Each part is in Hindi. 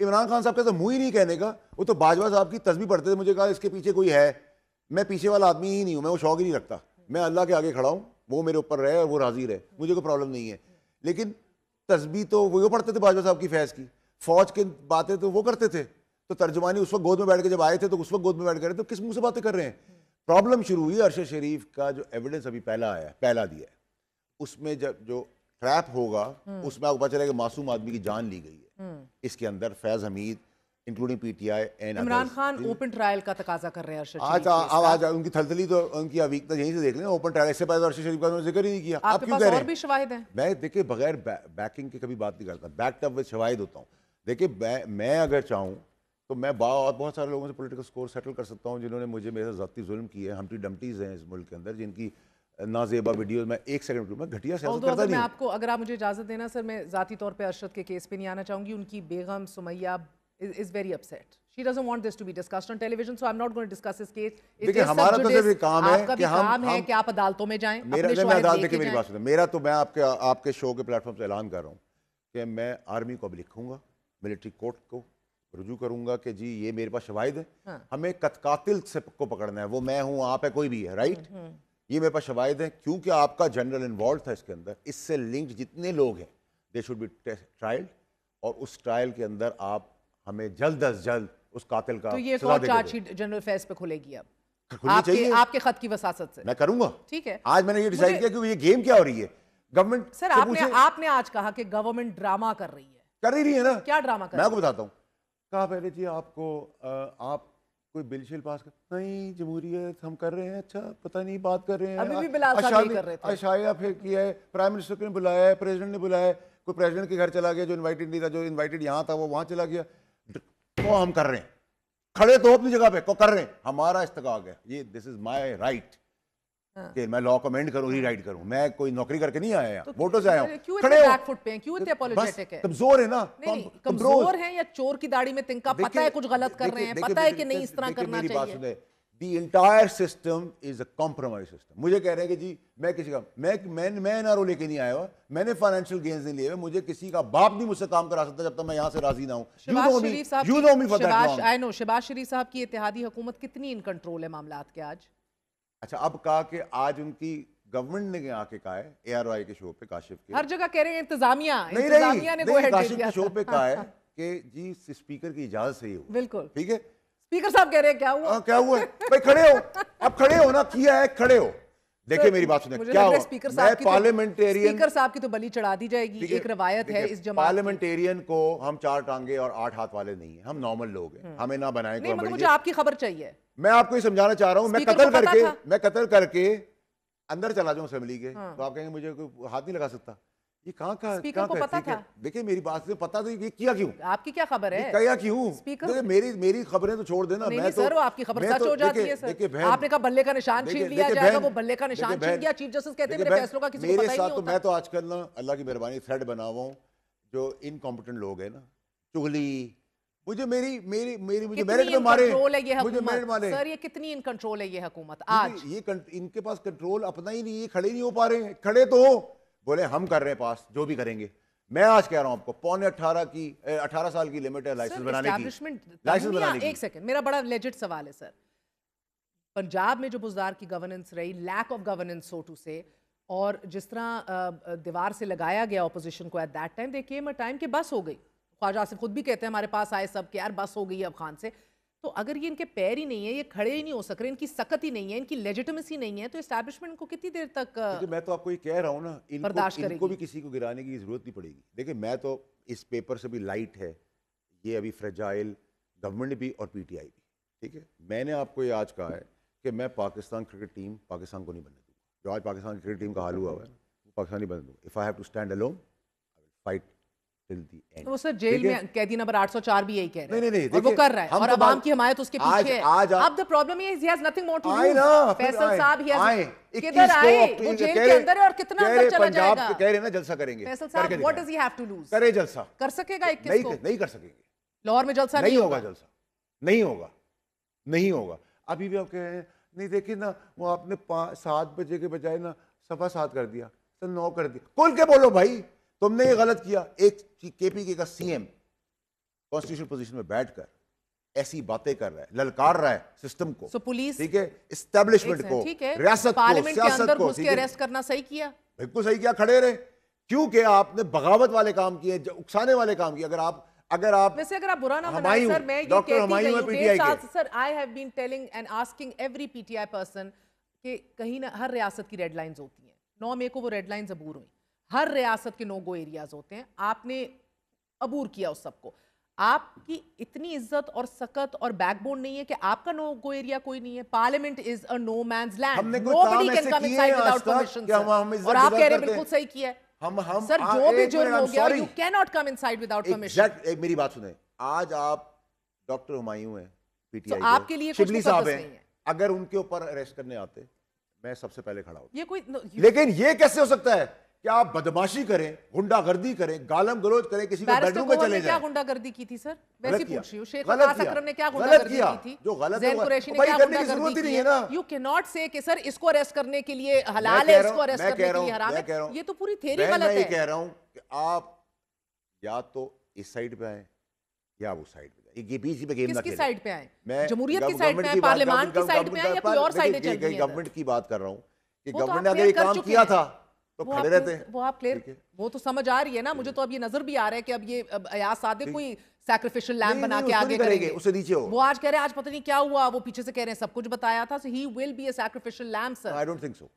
इमरान खान साहब का तो मुंह ही नहीं कहने का वो तो बाजवा साहब की तस्वीर पढ़ते थे मुझे कहा इसके पीछे कोई है मैं पीछे वाला आदमी ही नहीं हूँ मैं वो शौक ही नहीं रखता मैं अल्लाह के आगे खड़ा हूँ वो मेरे ऊपर रहे और वो राजी रहे मुझे कोई प्रॉब्लम नहीं है लेकिन तस्वीर तो वो पढ़ते थे बाजवा साहब की फैज़ की फ़ौज की बातें तो वो करते थे तो तर्जुमानी उस वक्त गोद में बैठ के जब आए थे तो उस वक्त गोद में बैठ कर रहे तो किस मुँह से बातें कर रहे हैं प्रॉब्लम शुरू हुई अरशद शरीफ का जो एविडेंस अभी पहला आया पहला दिया है उसमें जब जो ट्रैप होगा हम्म। उसमें आपको पता चलेगा मासूम आदमी की जान ली गई है इसके अंदर Faiz Hamid including P T I and Imran Khan open trial का तकाजा कर रहे हैं आज आज आज उनकी थलथली तो उनकी अवीकता यहीं से देख लें ओपन ट्रायल इससे पहले तो अर्शद शरीफ का जिक्र ही नहीं किया आप क्यों कह रहे हैं भी शवाहिद हैं मैं देखिए बगैर बैकिंग के कभी बात नहीं करता बैक टप विद शवाहिद होता हूँ देखिए मैं अगर चाहूँ तो मैं बा बहुत सारे लोगों से पोलिटिकल स्कोर सेटल कर सकता हूँ जिन्होंने मुझे मेरे साथ ज़ाती जुल्म किए हमटी डमटीज़ हैं इस मुल्क के अंदर जिनकी नाजेबा वीडियो में एक सेकंड में घटिया से करता नहीं मैं आपको अगर आप मुझे इजाज़त देना सर मैं ज़ाती तौर पे अरशद के केस पे नहीं आना चाहूंगी उनकी बेगम Sumaiya is very upset she doesn't want this to be discussed on television so I am not going to discuss this case देखिए हमारा तो सिर्फ काम है कि हम काम है कि आप अदालतों में जाएं मेरा अपने मैं अदालत देखिए मेरी बात सुनो मेरा तो मैं आपके आपके शो के प्लेटफार्म से ऐलान कर रहा हूं कि मैं आर्मी को लिखूंगा मिलिट्री कोर्ट को रुजू करूंगा कि जी ये मेरे पास शवाहिद है हाँ। हमें कतकातिल से को पकड़ना है वो मैं हूं आप है कोई भी है राइट हम्म, हम्म। ये मेरे पास शवाद हैं क्योंकि आपका जनरल इन्वॉल्व था इसके अंदर इससे लिंक जितने लोग हैं दे शुड बी ट्रायल्ड और उस ट्रायल के अंदर आप हमें जल्द अज जल्द उस कातिल का तो ये चार्जशीट जनरल फैज पे खुलेगी अब आपके, आपके खत की वसासत से मैं करूंगा ठीक है आज मैंने ये डिसाइड किया कि ये गेम क्या हो रही है गवर्नमेंट सर आपने आपने आज कहा कि गवर्नमेंट ड्रामा कर रही है कर रही है ना क्या ड्रामा कर मैं आपको बताता हूँ कहा पहले जी आपको आप कोई बिल शिल पास कर नहीं जमहूरियत हम कर रहे हैं अच्छा पता नहीं बात कर रहे हैं अभी भी नहीं कर रहे थे अशाया फिर किया है प्राइम मिनिस्टर ने बुलाया है प्रेसिडेंट ने बुलाया है कोई प्रेसिडेंट के घर चला गया जो इनवाइटेड नहीं था जो इनवाइटेड यहाँ था वो वहाँ चला गया वो तो हम कर रहे हैं खड़े तो अपनी जगह पे को कर रहे हैं हमारा इस्तक गया ये दिस इज माई राइट हाँ। कि मैं लॉ कमेंट करूं करूं राइट करूं मैं कोई नौकरी करके नहीं आया तो वोटों से आया हूं क्यों खड़े बैक फुट पे हैं क्यों इतने अपॉलोजेटिक है कमजोर है ना कमजोर है या चोर की दाढ़ी में तिनका पता है कुछ गलत कर रहे हैं पता है कि नहीं इस तरह करना चाहिए the entire system is a compromise system मुझे कह रहे हैं कि जी मैं किसी का मैं मैं मैं एनआरओ लेके नहीं आया हुआ मैंने फाइनेंशियल गेन्स नहीं लिए हुए मुझे किसी का बाप नहीं मुझसे काम करा सकता जब तक तो मैं यहाँ से राजी ना हूँ शिबाज शरीफ साहब की इतिहादी हुकूमत कितनी इन कंट्रोल है मामला के आज अच्छा अब कहा कि आज उनकी गवर्नमेंट ने आके कहा है एआरआई के शो पे काशिफ के हर जगह कह रहे हैं इंतजामिया नहीं इंतजामिया ने नहीं, काशिफ के शो पे कहा है कि जी स्पीकर की इजाजत से ही हो बिल्कुल ठीक है स्पीकर साहब कह रहे हैं क्या हुआ आ, हाँ, क्या हुआ भाई खड़े हो अब खड़े हो ना किया है खड़े हो देखिए मेरी बात सुनिए क्या हुआ? स्पीकर साहब पार्लियामेंटेरियन स्पीकर तो- साहब की तो बलि चढ़ा दी जाएगी एक रवायत है इस जमात पार्लियामेंटेरियन को हम चार टांगे और आठ हाथ वाले नहीं है हम नॉर्मल लोग हैं हम्म। हमें ना बनाए नहीं, मगर मुझे आपकी खबर चाहिए मैं आपको ये समझाना चाह रहा हूँ मैं कतल करके मैं कतल करके अंदर चला जाऊं असेंबली के हाँ। तो आप कहेंगे मुझे हाथ नहीं लगा सकता ये कहाँ का स्पीकर को पता था देखिए मेरी बात से पता था ये किया क्यों आपकी क्या खबर है क्या क्यों स्पीकर मेरी मेरी खबरें तो छोड़ देना मैं तो- सर तो, आपकी खबर सच तो- हो जाती है सर आपने कहा बल्ले का निशान छीन लिया जाएगा तो वो बल्ले का निशान छीन गया चीफ जस्टिस कहते हैं मेरे फैसलों का किसी को पता ही नहीं होता मैं तो आजकल ना अल्लाह की मेहरबानी थ्रेड बना हुआ जो इनकॉम्पिटेंट लोग है ना चुगली मुझे मेरी मेरी मेरी मुझे मेरिट में मारे मुझे मेरिट मारे सर ये कितनी इन कंट्रोल है ये हुकूमत आज ये इनके पास कंट्रोल अपना ही नहीं ये खड़े नहीं हो पा रहे खड़े तो बोले हम कर रहे हैं पास जो भी करेंगे मैं आज कह रहा हूं आपको पौने अठारह की अठारह साल की लिमिट है लाइसेंस बनाने की लाइसेंस बनाने की एक सेकंड मेरा बड़ा लेजिट सवाल है सर पंजाब में जो बुजदार की गवर्नेंस रही lack of governance so to say और जिस तरह दीवार से लगाया गया अपोजिशन को एट दैट टाइम देखिए मैं टाइम के बस हो गई ख्वाजा आसिफ खुद भी कहते हैं हमारे पास आए सब के यार बस हो गई अब खान से तो अगर ये इनके पैर ही नहीं है ये खड़े ही नहीं हो सक रहे इनकी सकत ही नहीं है इनकी लेजिटमेसी नहीं है तो इस्टेब्लिशमेंट को कितनी देर तक तो मैं तो आपको ये कह रहा हूँ ना इनको, इनको भी किसी को गिराने की जरूरत नहीं पड़ेगी देखिए मैं तो इस पेपर से भी लाइट है ये अभी फ्रेजाइल गवर्नमेंट भी और पीटीआई भी ठीक है मैंने आपको ये आज कहा है कि मैं पाकिस्तान क्रिकेट टीम पाकिस्तान को नहीं बनने दूंगा जो आज पाकिस्तान क्रिकेट टीम का हाल हुआ हुआ है पाकिस्तान नहीं बनने दूंगा if I have to stand alone I will fight तो कैदी नंबर नहीं कर रहा है लाहौर में जलसा नहीं होगा जलसा नहीं होगा नहीं होगा अभी भी आप कह रहे हैं नहीं देखिए ना वो आपने सात बजे के बजाय ना सफा सात कर दिया तो नौ कर दिया खोल के बोलो भाई तुमने ये गलत किया एक के पी के का सी एम कॉन्स्टिट्यूशन पोजिशन में बैठ कर ऐसी बातें कर रहा है ललकार रहा है सिस्टम को so, पुलिस ठीक है इस्टेब्लिशमेंट को रियासत को सियासत को अरेस्ट करना सही किया बिल्कुल सही किया खड़े रहे क्योंकि आपने बगावत वाले काम किए उकसाने वाले काम किए अगर आप अगर आप वैसे अगर आप बुरा ना सर मैं ये कहती हूं PTI sir I have been telling and asking every PTI person कि कहीं ना हर रियासत की रेड लाइंस होती हैं नौ मई को वो रेड लाइंस अबूर हुई हर रियासत के नो गो एरियाज होते हैं आपने अबूर किया उस सबको आपकी इतनी इज्जत और सकत और बैकबोन नहीं है कि आपका नो गो एरिया कोई नहीं है parliament is a no man's land nobody can come inside without permission और आप कह रहे बिल्कुल सही किया है हम हम सर जो भी जो हो गया you can not come inside without permission एक मेरी बात सुने आज आप डॉक्टर हुमायूं हैं पीटीआई तो आपके लिए शिबली साहब हैं अगर उनके ऊपर अरेस्ट करने आते मैं सबसे पहले खड़ा हूं ये कोई लेकिन ये कैसे हो सकता है क्या आप बदमाशी करें गुंडागर्दी करें गालम गलोज करें किसी के बेडरूम में चले जाएं गुंडागर्दी की थी सर वैसे ने क्या जो गलत है पूरी कह रहा हूं तो आप या तो इस साइड पे आए या उस साइड पे ये बीच में गेम किसकी साइड पे आए जमहूरियत की साइड पे आए की साइड पे आए या कोई और साइड चल रही है गवर्नमेंट की बात कर रहा हूं कि गवर्नमेंट तो ने अगर ये काम किया था तो वो खड़े रहते हैं वो आप क्लियर वो तो समझ आ रही है ना मुझे तो अब ये नजर भी आ रहा है कि अब ये अयास सादिक कोई सैक्रिफिशियल लैम बना के आगे करेंगे उसे नीचे हो वो आज कह रहे हैं आज पता नहीं क्या हुआ वो पीछे से कह रहे हैं सब कुछ बताया था so he will be a sacrificial lamb sir I don't think so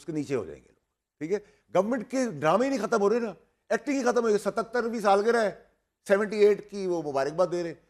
उसके नीचे हो जाएंगे लोग ठीक है गवर्नमेंट के ड्रामे ही नहीं खत्म हो रहे ना एक्टिंग ही खत्म हो गई सतहत्तरवीं सालगिरह है सेवेंटी एट की वो मुबारकबाद दे रहे हैं